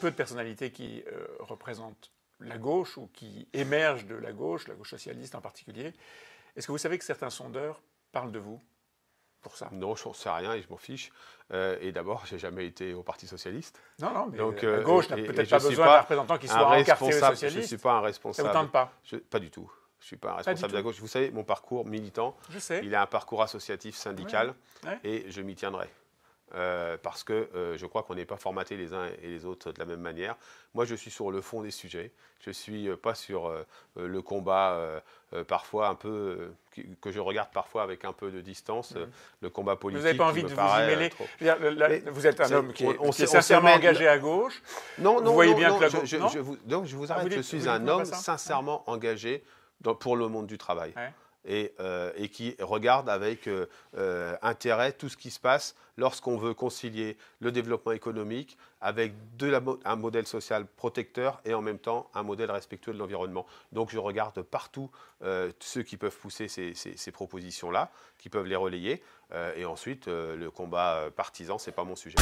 Peu, de personnalités qui euh, représentent la gauche ou qui émergent de la gauche, la gauche socialiste en particulier. Est-ce que vous savez que certains sondeurs parlent de vous pour ça Non, je ne sais rien et je m'en fiche. Euh, et d'abord, j'ai jamais été au Parti socialiste. Non, non, mais Donc, la euh, gauche n'a peut-être pas besoin d'un représentant qui soit quartier socialiste. Je ne suis pas un responsable. Ça vous tente pas Pas du tout. Je ne suis pas un responsable de la gauche. Vous savez, mon parcours militant, je sais. il a un parcours associatif syndical et je m'y tiendrai. Euh, parce que euh, je crois qu'on n'est pas formaté les uns et les autres de la même manière. Moi, je suis sur le fond des sujets. Je ne suis euh, pas sur le combat parfois un peu que je regarde parfois avec un peu de distance mhm. le combat politique. Vous n'avez pas envie de vous y mêler Vous êtes un homme qui est, on, sincèrement engagé à gauche. Non, non, vous voyez bien que je, donc je vous ah, arrête. je suis un homme sincèrement engagé pour le monde du travail. Euh, et, qui regarde avec euh, euh, intérêt tout ce qui se passe lorsqu'on veut concilier le développement économique avec de la, un modèle social protecteur et en même temps un modèle respectueux de l'environnement. Donc je regarde partout ceux qui peuvent pousser ces, ces propositions-là, qui peuvent les relayer. et ensuite, le combat partisan, ce n'est pas mon sujet.